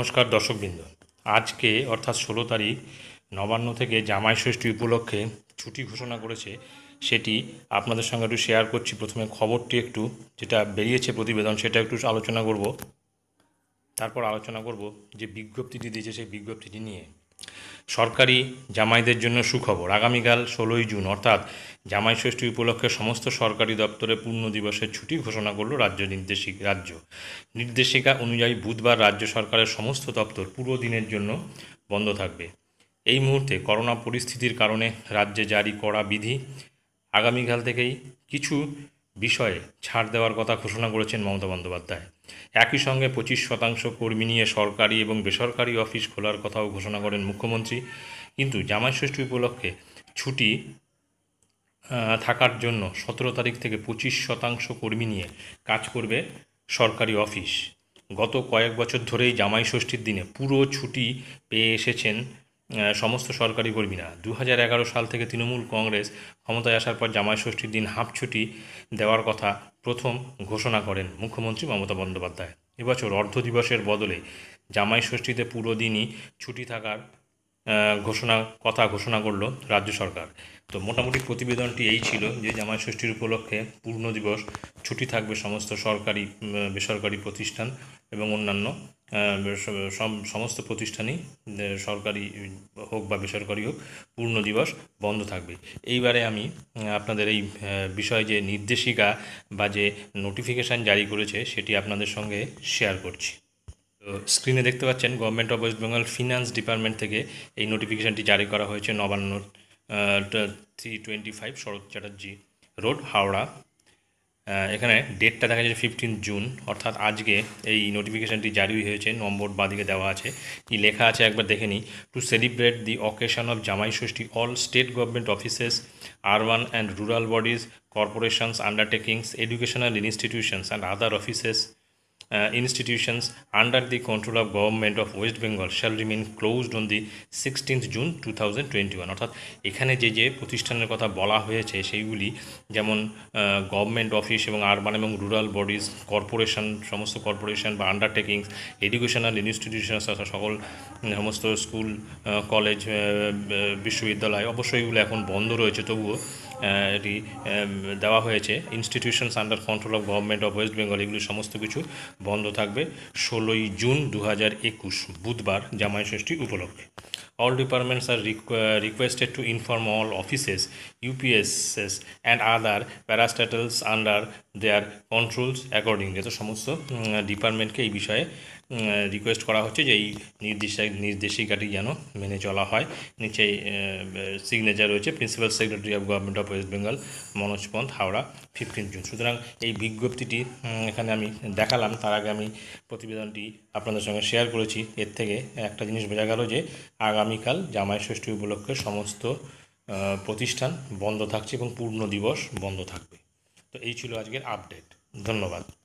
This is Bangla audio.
নমস্কার দর্শকবৃন্দ আজকে অর্থাৎ ষোলো তারিখ নবান্ন থেকে জামাই ষষ্ঠী উপলক্ষে ছুটি ঘোষণা করেছে সেটি আপনাদের সঙ্গে একটু শেয়ার করছি প্রথমে খবরটি একটু যেটা বেরিয়েছে প্রতিবেদন সেটা একটু আলোচনা করব তারপর আলোচনা করব যে বিজ্ঞপ্তিটি দিয়েছে সেই বিজ্ঞপ্তিটি নিয়ে সরকারি জামাইদের জন্য সুখবর আগামীকাল ষোলোই জুন অর্থাৎ জামাই ষষ্ঠী উপলক্ষে সমস্ত সরকারি দপ্তরে পূর্ণ দিবসের ছুটি ঘোষণা করল রাজ্য নির্দেশিক রাজ্য নির্দেশিকা অনুযায়ী বুধবার রাজ্য সরকারের সমস্ত দপ্তর পুরো দিনের জন্য বন্ধ থাকবে এই মুহূর্তে করোনা পরিস্থিতির কারণে রাজ্যে জারি করা বিধি আগামীকাল থেকেই কিছু বিষয়ে ছাড় দেওয়ার কথা ঘোষণা করেছেন মমতা বন্দ্যোপাধ্যায় একই সঙ্গে পঁচিশ শতাংশ কর্মী নিয়ে সরকারি এবং বেসরকারি অফিস খোলার কথাও ঘোষণা করেন মুখ্যমন্ত্রী কিন্তু জামাইষষ্ঠী উপলক্ষে ছুটি থাকার জন্য সতেরো তারিখ থেকে পঁচিশ শতাংশ কর্মী নিয়ে কাজ করবে সরকারি অফিস গত কয়েক বছর ধরেই জামাই ষষ্ঠীর দিনে পুরো ছুটি পেয়ে এসেছেন সমস্ত সরকারি কর্মীরা দু সাল থেকে তৃণমূল কংগ্রেস ক্ষমতায় আসার পর জামাই ষষ্ঠীর দিন হাফ ছুটি দেওয়ার কথা প্রথম ঘোষণা করেন মুখ্যমন্ত্রী মমতা বন্দ্যোপাধ্যায় এবছর অর্ধ দিবসের বদলে জামাই ষষ্ঠীতে পুরো দিনই ছুটি থাকার ঘোষণা কথা ঘোষণা করলো রাজ্য সরকার তো মোটামুটি প্রতিবেদনটি এই ছিল যে জামাই ষষ্ঠীর উপলক্ষে পূর্ণ দিবস ছুটি থাকবে সমস্ত সরকারি বেসরকারি প্রতিষ্ঠান এবং অন্যান্য সমস্ত প্রতিষ্ঠানই সরকারি হোক বা বেসরকারি হোক পূর্ণ দিবস বন্ধ থাকবে এইবারে আমি আপনাদের এই বিষয়ে যে নির্দেশিকা বা যে নোটিফিকেশান জারি করেছে সেটি আপনাদের সঙ্গে শেয়ার করছি তো স্ক্রিনে দেখতে পাচ্ছেন government of West Bengal finance department থেকে এই নোটিফিকেশানটি জারি করা হয়েছে Nabanna three twenty five Sarat Chatterjee road Howrah এখানে ডেটটা দেখা যাচ্ছে ফিফটিন জুন অর্থাৎ আজকে এই নোটিফিকেশানটি জারি হয়েছে নম্বর বাদিকে দেওয়া আছে কি লেখা আছে একবার দেখে নিই to celebrate the occasion of Jamai Sasthi all state government offices urban and rural bodies corporations undertakings educational institutions and other offices uh, institutions under the control of government of West Bengal shall remain closed on the 16th June 2021 অর্থাৎ এখানে যে যে প্রতিষ্ঠানের কথা বলা হয়েছে সেইগুলি যেমন গভর্নমেন্ট অফিস এবং আরবান এবং রুরাল বডিজ কর্পোরেশন সমস্ত কর্পোরেশন বা আন্ডারটেকিংস এডুকেশনাল ইনস্টিটিউশন সকল সমস্ত স্কুল কলেজ বিশ্ববিদ্যালয় অবশ্যই এগুলো এখন বন্ধ রয়েছে তবুও এটি দেওয়া হয়েছে institutions under control of government of West Bengal এগুলি সমস্ত কিছু বন্ধ থাকবে ষোলোই জুন দু বুধবার জামাই ষষ্ঠী উপলক্ষে all departments are requested to inform all offices UPSS and other parastatals under their controls accordingly তো সমস্ত ডিপার্টমেন্টকে এই বিষয়ে রিকোয়েস্ট করা হচ্ছে যে এই নির্দেশিকা নির্দেশিকাটি যেন মেনে চলা হয় নিচে সিগনেচার রয়েছে principal secretary of government of West Bengal Manoj Pant Howrah fifteen June সুতরাং এই বিজ্ঞপ্তিটি এখানে আমি দেখালাম তার আগে আমি প্রতিবেদনটি আপনাদের সঙ্গে শেয়ার করেছি এর থেকে একটা জিনিস বোঝা গেল যে আগামীকাল জামাই ষষ্ঠী উপলক্ষে সমস্ত প্রতিষ্ঠান বন্ধ থাকছে এবং পূর্ণ দিবস বন্ধ থাকবে তো এই ছিল আজকের আপডেট ধন্যবাদ